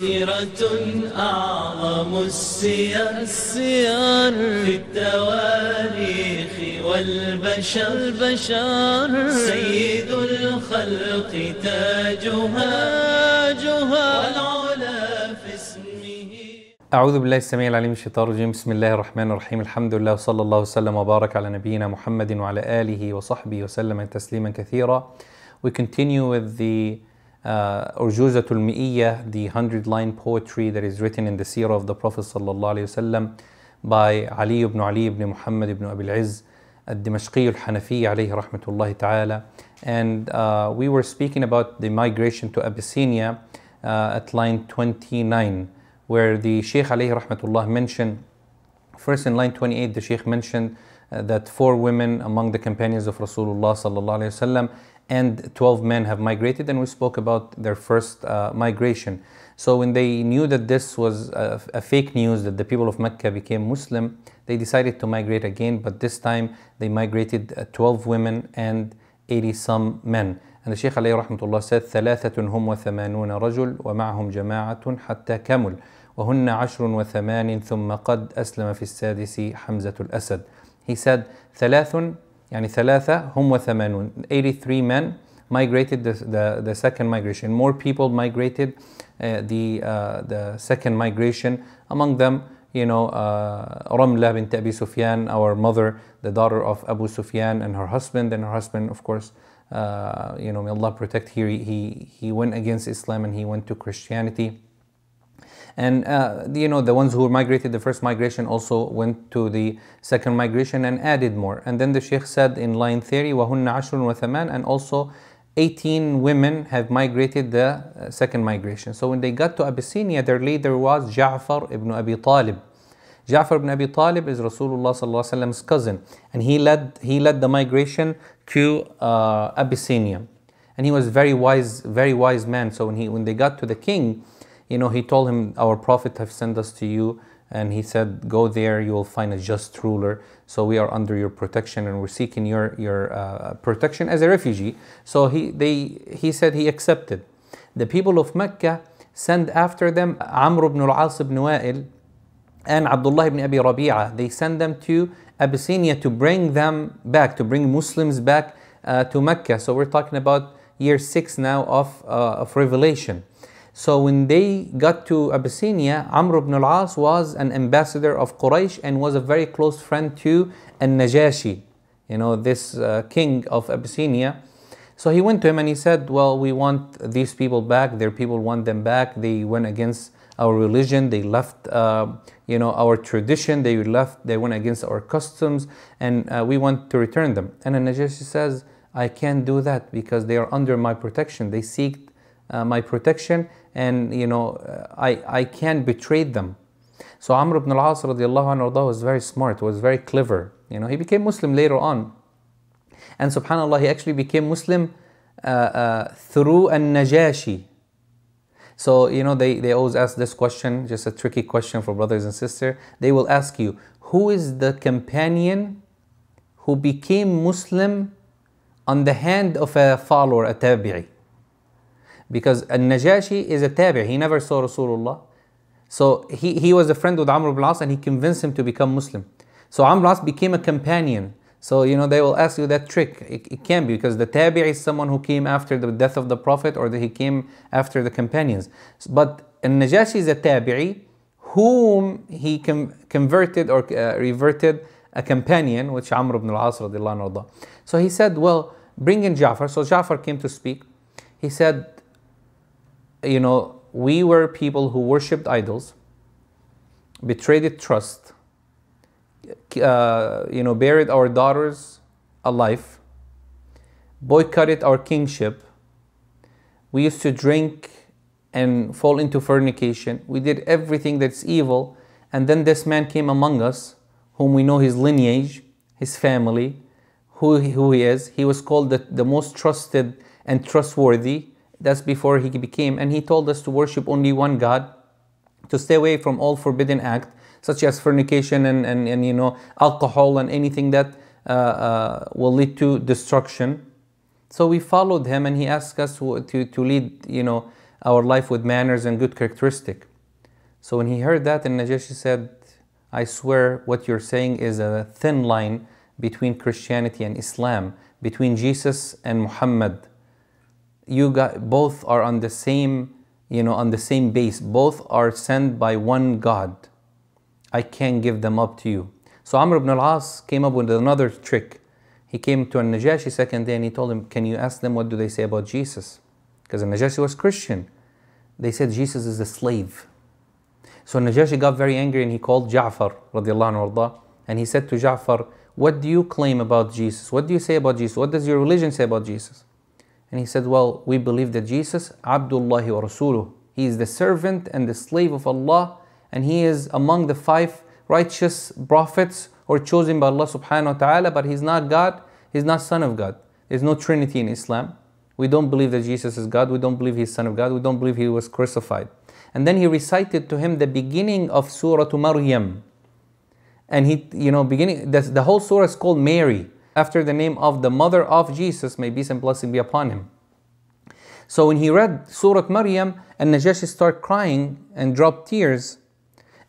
سيرة أعظم السير السير في التواريخ والبشر البشر سيد الخلق تاجها تاجها والعلا في اسمه أعوذ بالله السميع العليم الشيطان الرجيم بسم الله الرحمن الرحيم الحمد لله وصلى الله وسلم وبارك على نبينا محمد وعلى آله وصحبه وسلم تسليما كثيرا We continue with the uh, Urjuzatul miya the hundred line poetry that is written in the seerah of the Prophet by Ali ibn Ali ibn Muhammad ibn Abil Izz, al-Dimashqi al-Hanafi alayhi rahmatullahi ta'ala. And uh, we were speaking about the migration to Abyssinia uh, at line 29, where the Shaykh alayhi rahmatullah mentioned, first in line 28, the Shaykh mentioned uh, that four women among the companions of Rasulullah sallallahu alayhi wasallam and 12 men have migrated, and we spoke about their first uh, migration. So when they knew that this was a, a, fake news, that the people of Mecca became Muslim, they decided to migrate again, but this time they migrated uh, 12 women and 80 some men. And the Shaykh alayhi rahmatullah said, ثَلَاثَةٌ هُمْ وَثَمَانُونَ رَجُلٌ وَمَعْهُمْ جَمَاعَةٌ حَتَّى كَمُلْ وهن عشر وثمان ثم قد أسلم في السادس حمزة الأسد. He said, ثلاث يعني ثلاثة هم وثمانون 83 men migrated the, the, the second migration. More people migrated uh, the, uh, the second migration. Among them, you know, uh, Ramla bint Abi Sufyan, our mother, the daughter of Abu Sufyan and her husband, and her husband, of course, uh, you know, may Allah protect, he, he, he went against Islam and he went to Christianity. And uh, you know, the ones who migrated the first migration also went to the second migration and added more. And then the Sheikh said in line theory وَهُنَّ عَشْرٌ وَثَمَانٌ And also 18 women have migrated the uh, second migration. So when they got to Abyssinia, their leader was Ja'far ibn Abi Talib. Ja'far ibn Abi Talib is Rasulullah's cousin, and he led, he led the migration to uh, Abyssinia. And he was very wise, very wise man. So when, he, when they got to the king, you know, he told him, Our Prophet have sent us to you, and he said, Go there, you will find a just ruler. So we are under your protection, and we're seeking your, your uh, protection as a refugee. So he, they, he said he accepted. The people of Mecca send after them Amr ibn al-As ibn Wa'il and Abdullah ibn Abi Rabi'ah. They send them to Abyssinia to bring them back, to bring Muslims back uh, to Mecca. So we're talking about year six now of, uh, of revelation. So when they got to Abyssinia, Amr ibn al-As was an ambassador of Quraysh and was a very close friend to an najashi you know, this uh, king of Abyssinia. So he went to him and he said, well, we want these people back. Their people want them back. They went against our religion. They left, uh, you know, our tradition. They left. They went against our customs, and uh, we want to return them. And an Najashi says, I can't do that because they are under my protection. They seek uh, my protection, and you know uh, I, I can't betray them. So Amr ibn al-As anhu, was very smart, was very clever. You know, he became Muslim later on. And subhanAllah, he actually became Muslim uh, uh, through an Najashi. So, you know, they, they always ask this question, just a tricky question for brothers and sisters. They will ask you, who is the companion who became Muslim on the hand of a follower, a tabi'i? because Al-Najashi is a tabi'i, he never saw Rasulullah. So he, he was a friend with Amr ibn al-As and he convinced him to become Muslim. So Amr ibn al-As became a companion. So, you know, they will ask you that trick. It, it can be because the tabi'i is someone who came after the death of the Prophet or that he came after the companions. But Al-Najashi is a tabi'i whom he com- converted or uh, reverted a companion, which Amr ibn al-As anhu. So he said, well, bring in Ja'far. So Ja'far came to speak. He said, you know, we were people who worshipped idols, betrayed trust, uh, you know, buried our daughters alive, boycotted our kingship. We used to drink and fall into fornication. We did everything that's evil. And then this man came among us, whom we know his lineage, his family, who, who he is. He was called the, the most trusted and trustworthy that's before he became, and he told us to worship only one God, to stay away from all forbidden act, such as fornication and, and, and you know alcohol and anything that uh, uh, will lead to destruction. So we followed him, and he asked us to, to, to lead you know our life with manners and good characteristic. So when he heard that, and Najashi said, "I swear, what you're saying is a thin line." between Christianity and Islam, between Jesus and Muhammad you got both are on the same, you know, on the same base. Both are sent by one God. I can't give them up to you. So Amr ibn al-As came up with another trick. He came to an najashi second day and he told him, can you ask them what do they say about Jesus? Because an najashi was Christian. They said Jesus is a slave. So Najashi got very angry and he called Ja'far anhu, and he said to Ja'far, What do you claim about Jesus? What do you say about Jesus? What does your religion say about Jesus? And he said, Well, we believe that Jesus, Abdullah wa Rasuluh, he is the servant and the slave of Allah, and he is among the five righteous prophets or chosen by Allah subhanahu wa ta'ala, but he's not God, he's not Son of God. There's no Trinity in Islam. We don't believe that Jesus is God, we don't believe he's Son of God, we don't believe he was crucified. And then he recited to him the beginning of Surah Maryam. And he, you know, beginning, the, the whole surah is called Mary after the name of the mother of Jesus, may peace and blessing be upon him. So when he read Surah Maryam, and Najashi started crying and dropped tears,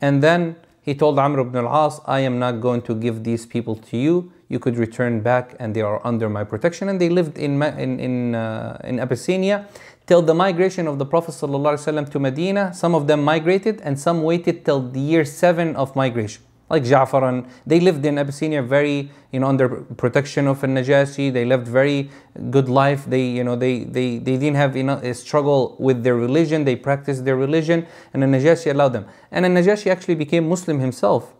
and then he told Amr ibn al-As, I am not going to give these people to you. You could return back and they are under my protection. And they lived in, in, in, uh, in Abyssinia till the migration of the Prophet ﷺ to Medina. Some of them migrated and some waited till the year 7 of migration like Ja'faran. They lived in Abyssinia very, you know, under protection of an najasi They lived very good life. They, you know, they, they, they didn't have you know a struggle with their religion. They practiced their religion and an najasi allowed them. And an najasi actually became Muslim himself.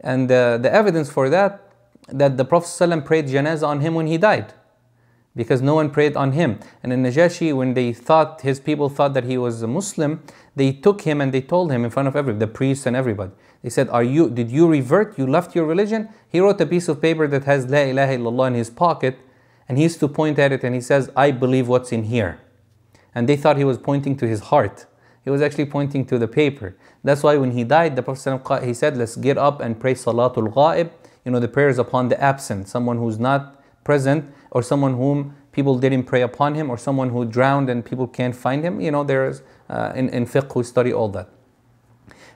And uh, the evidence for that, that the Prophet ﷺ prayed janazah on him when he died because no one prayed on him. And in Najashi, when they thought his people thought that he was a Muslim, they took him and they told him in front of everybody, the priests and everybody. They said, Are you did you revert? You left your religion? He wrote a piece of paper that has La ilaha illallah in his pocket, and he used to point at it and he says, I believe what's in here. And they thought he was pointing to his heart. He was actually pointing to the paper. That's why when he died, the Prophet he said, Let's get up and pray Salatul Ghaib, you know, the prayers upon the absent, someone who's not present or someone whom people didn't pray upon him, or someone who drowned and people can't find him. You know, there's uh, in, in fiqh who study all that.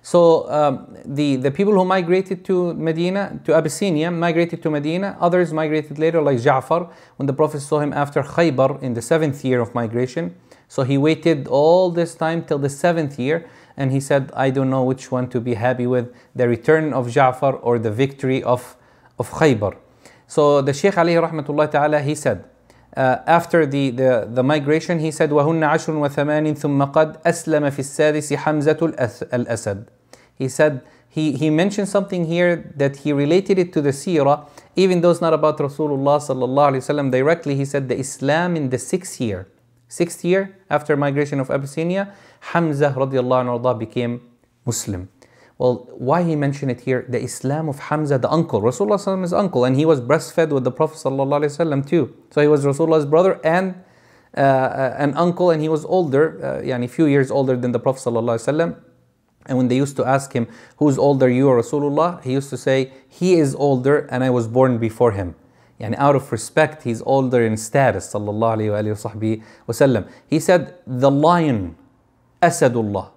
So um, the, the people who migrated to Medina, to Abyssinia, migrated to Medina. Others migrated later, like Ja'far, when the Prophet saw him after Khaybar in the seventh year of migration. So he waited all this time till the seventh year, and he said, I don't know which one to be happy with, the return of Ja'far or the victory of, of Khaybar. So the Shaykh Ali rahmatullah ta'ala, he said, uh, after the, the, the migration, he said, وَهُنَّ عَشْرٌ وَثَمَانٍ ثُمَّ قَدْ أَسْلَمَ فِي السَّادِسِ حَمْزَةُ الْأَسَدِ He said, he, he mentioned something here that he related it to the seerah, even though it's not about Rasulullah sallallahu Alayhi wasallam directly. He said the Islam in the sixth year, sixth year after migration of Abyssinia, Hamza radiallahu anhu became Muslim. Well, why he mentioned it here? The Islam of Hamza, the uncle, Rasulullah's uncle, and he was breastfed with the Prophet wasallam too. So he was Rasulullah's brother and uh, uh, an uncle, and he was older, uh, yani a few years older than the Prophet wasallam. And when they used to ask him, Who's older, you or Rasulullah? He used to say, He is older, and I was born before him. And out of respect, he's older in status. Sallallahu alayhi wa He said, The lion, Asadullah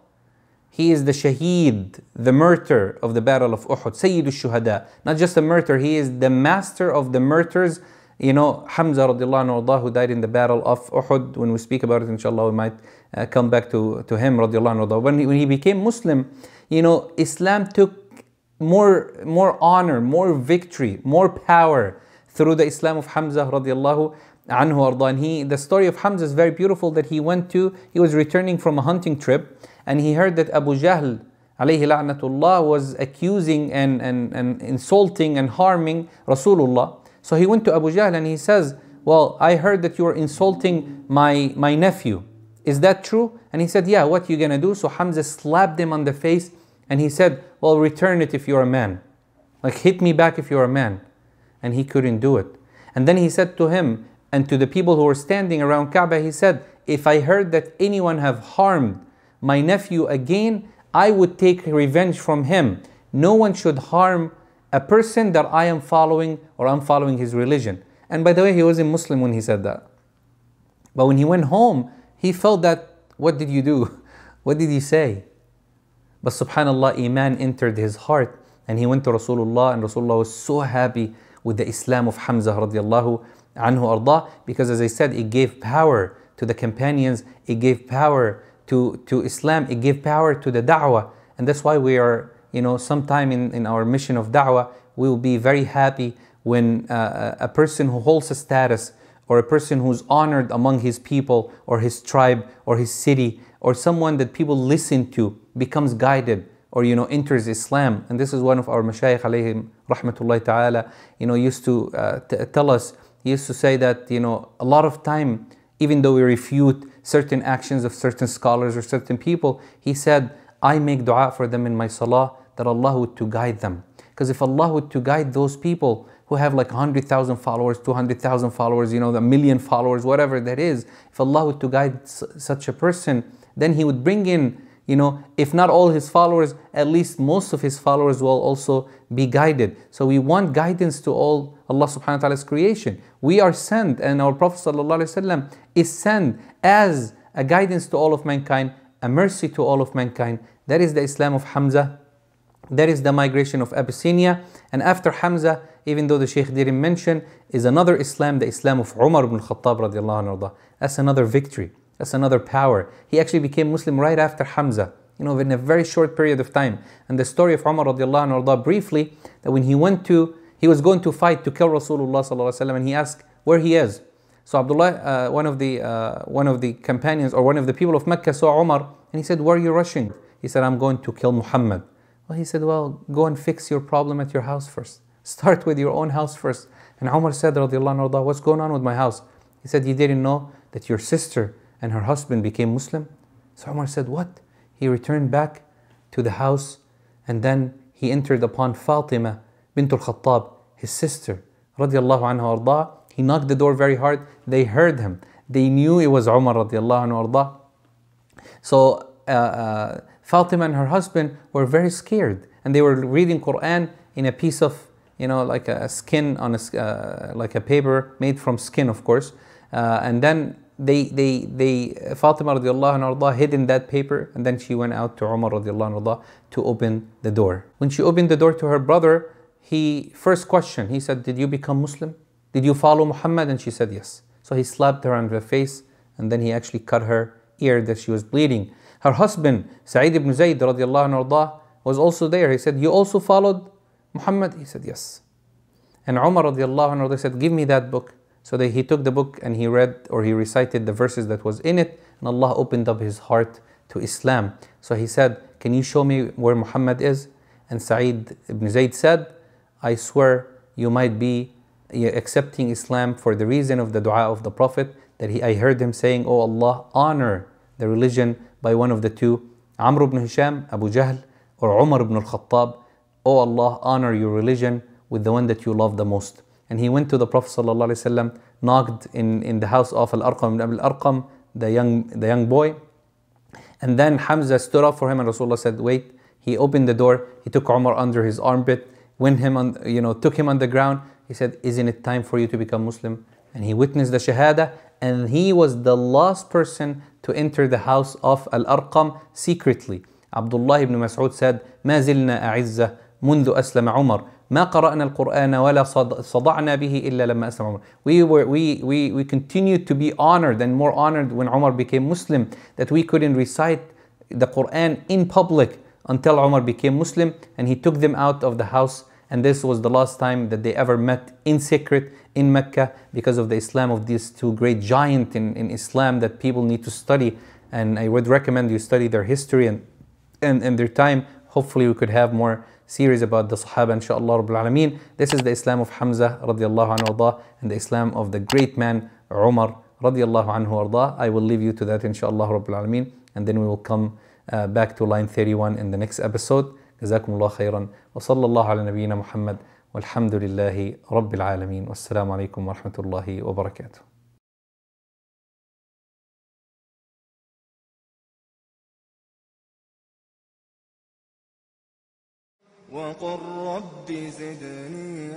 he is the shaheed, the martyr of the battle of Uhud, Sayyid al-Shuhada. Not just a martyr, he is the master of the martyrs. You know, Hamza radiallahu anhu, who died in the battle of Uhud, when we speak about it, inshallah, we might uh, come back to, to him radiallahu anhu. When he, when he became Muslim, you know, Islam took more, more honor, more victory, more power through the Islam of Hamza radiallahu anhu. And he, the story of Hamza is very beautiful that he went to, he was returning from a hunting trip and he heard that Abu Jahl alayhi la'natullah was accusing and, and, and insulting and harming Rasulullah. So he went to Abu Jahl and he says, well, I heard that you are insulting my, my nephew. Is that true? And he said, yeah, what are you gonna do? So Hamza slapped him on the face and he said, well, return it if you're a man. Like hit me back if you're a man. And he couldn't do it. And then he said to him and to the people who were standing around Kaaba, he said, if I heard that anyone have harmed my nephew again, I would take revenge from him. No one should harm a person that I am following or I'm following his religion. And by the way, he was a Muslim when he said that. But when he went home, he felt that, what did you do? What did he say? But subhanAllah, Iman entered his heart and he went to Rasulullah and Rasulullah was so happy with the Islam of Hamza radiallahu anhu arda because as I said, it gave power to the companions, it gave power to, to Islam, it gives power to the da'wah. And that's why we are, you know, sometime in, in our mission of da'wah, we will be very happy when uh, a person who holds a status or a person who's honored among his people or his tribe or his city or someone that people listen to becomes guided or you know enters Islam and this is one of our mashayikh alayhim rahmatullahi ta'ala you know used to uh, tell us he used to say that you know a lot of time even though we refute certain actions of certain scholars or certain people, he said, I make dua for them in my salah that Allah would to guide them. Because if Allah would to guide those people who have like 100,000 followers, 200,000 followers, you know, the million followers, whatever that is, if Allah would to guide such a person, then He would bring in you know, if not all his followers, at least most of his followers will also be guided. So we want guidance to all Allah subhanahu wa ta'ala's creation. We are sent and our Prophet sallallahu is sent as a guidance to all of mankind, a mercy to all of mankind. That is the Islam of Hamza. That is the migration of Abyssinia. And after Hamza, even though the Shaykh didn't mention, is another Islam, the Islam of Umar ibn Khattab radiallahu anhu. That's another victory. That's another power. He actually became Muslim right after Hamza, you know, in a very short period of time. And the story of Umar radiallahu anhu briefly, that when he went to, he was going to fight to kill Rasulullah sallallahu alaihi wasallam, and he asked where he is. So Abdullah, uh, one of the uh, one of the companions or one of the people of Mecca saw Umar, and he said, "Where are you rushing?" He said, "I'm going to kill Muhammad." Well, he said, "Well, go and fix your problem at your house first. Start with your own house first. And Umar said, "Radiallahu anhu, what's going on with my house?" He said, "You didn't know that your sister and her husband became Muslim? So Umar said, What? He returned back to the house and then he entered upon Fatima bintul khattab his sister, radiallahu anha arda. He knocked the door very hard. They heard him. They knew it was Umar radiallahu anhu arda. So uh, uh, Fatima and her husband were very scared and they were reading Quran in a piece of, you know, like a skin on a, uh, like a paper made from skin, of course. Uh, and then they, they, they, uh, Fatima radiallahu anhu hid in that paper and then she went out to Umar radiallahu anhu to open the door. When she opened the door to her brother, he first question, he said, did you become Muslim? Did you follow Muhammad? And she said, yes. So he slapped her on the face and then he actually cut her ear that she was bleeding. Her husband, Sa'id ibn Zayd radiallahu anhu was also there. He said, you also followed Muhammad? He said, yes. And Umar radiallahu anhu said, give me that book. So that he took the book and he read or he recited the verses that was in it, and Allah opened up his heart to Islam. So he said, Can you show me where Muhammad is? And Sa'id ibn Zayd said, I swear you might be accepting Islam for the reason of the dua of the Prophet that he, I heard him saying, Oh Allah, honor the religion by one of the two, Amr ibn Hisham, Abu Jahl, or Umar ibn al-Khattab. Oh Allah, honor your religion with the one that you love the most. And he went to the Prophet وسلم, knocked in, in the house of Al-Arqam ibn Al-Arqam, the young, the young boy. And then Hamza stood up for him and Rasulullah said, wait. He opened the door, he took Umar under his armpit, went him on, you know, took him on the ground. He said, isn't it time for you to become Muslim? And he witnessed the Shahada and he was the last person to enter the house of Al-Arqam secretly. Abdullah ibn Mas'ud said, ما زلنا أعزة منذ أسلم عمر ما قرأنا القرآن ولا صدعنا به إلا لما أسلم عمر. We, were, we, we, we continued to be honored and more honored when Umar became Muslim that we couldn't recite the Quran in public until Umar became Muslim and he took them out of the house and this was the last time that they ever met in secret in Mecca because of the Islam of these two great giants in, in Islam that people need to study and I would recommend you study their history and, and, and their time. Hopefully we could have more series about the Sahaba, inshaAllah Rabbil Alameen. This is the Islam of Hamza radiallahu anhu arda, and the Islam of the great man Umar radiallahu anhu arda. I will leave you to that, inshaAllah Rabbil Alameen, and then we will come uh, back to line 31 in the next episode. جزاكم الله خيرا وصلى الله على نبينا محمد والحمد لله رب العالمين والسلام عليكم ورحمه الله وبركاته وقل رب زدني